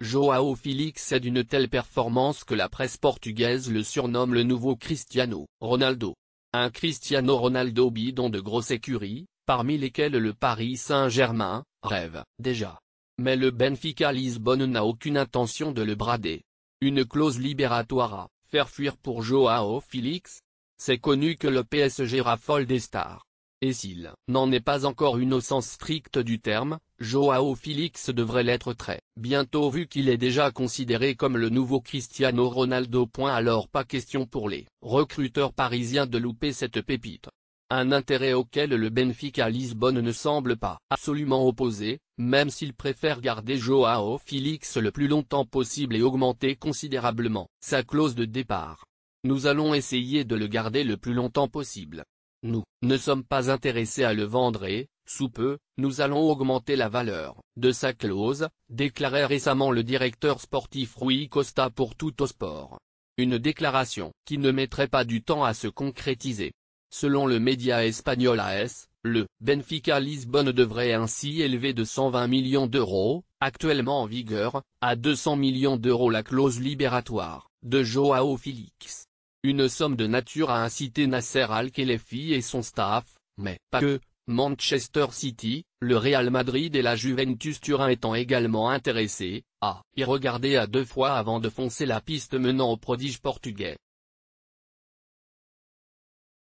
Joao Félix est d'une telle performance que la presse portugaise le surnomme le nouveau Cristiano Ronaldo. Un Cristiano Ronaldo bidon de grosse écurie, parmi lesquelles le Paris Saint-Germain, rêve, déjà. Mais le Benfica Lisbonne n'a aucune intention de le brader. Une clause libératoire à faire fuir pour Joao Félix. C'est connu que le PSG raffole des stars, et s'il n'en est pas encore une au sens strict du terme, Joao Félix devrait l'être très bientôt vu qu'il est déjà considéré comme le nouveau Cristiano Ronaldo. Alors pas question pour les recruteurs parisiens de louper cette pépite. Un intérêt auquel le Benfica Lisbonne ne semble pas absolument opposé, même s'il préfère garder Joao Félix le plus longtemps possible et augmenter considérablement sa clause de départ. Nous allons essayer de le garder le plus longtemps possible. Nous ne sommes pas intéressés à le vendre et, sous peu, nous allons augmenter la valeur de sa clause, déclarait récemment le directeur sportif Rui Costa pour tout au Sport. Une déclaration qui ne mettrait pas du temps à se concrétiser. Selon le média espagnol AS, le Benfica Lisbonne devrait ainsi élever de 120 millions d'euros, actuellement en vigueur, à 200 millions d'euros la clause libératoire de Joao Félix. Une somme de nature à inciter Nasser al khelaifi et son staff, mais pas que, Manchester City, le Real Madrid et la Juventus Turin étant également intéressés, à y regarder à deux fois avant de foncer la piste menant au prodige portugais.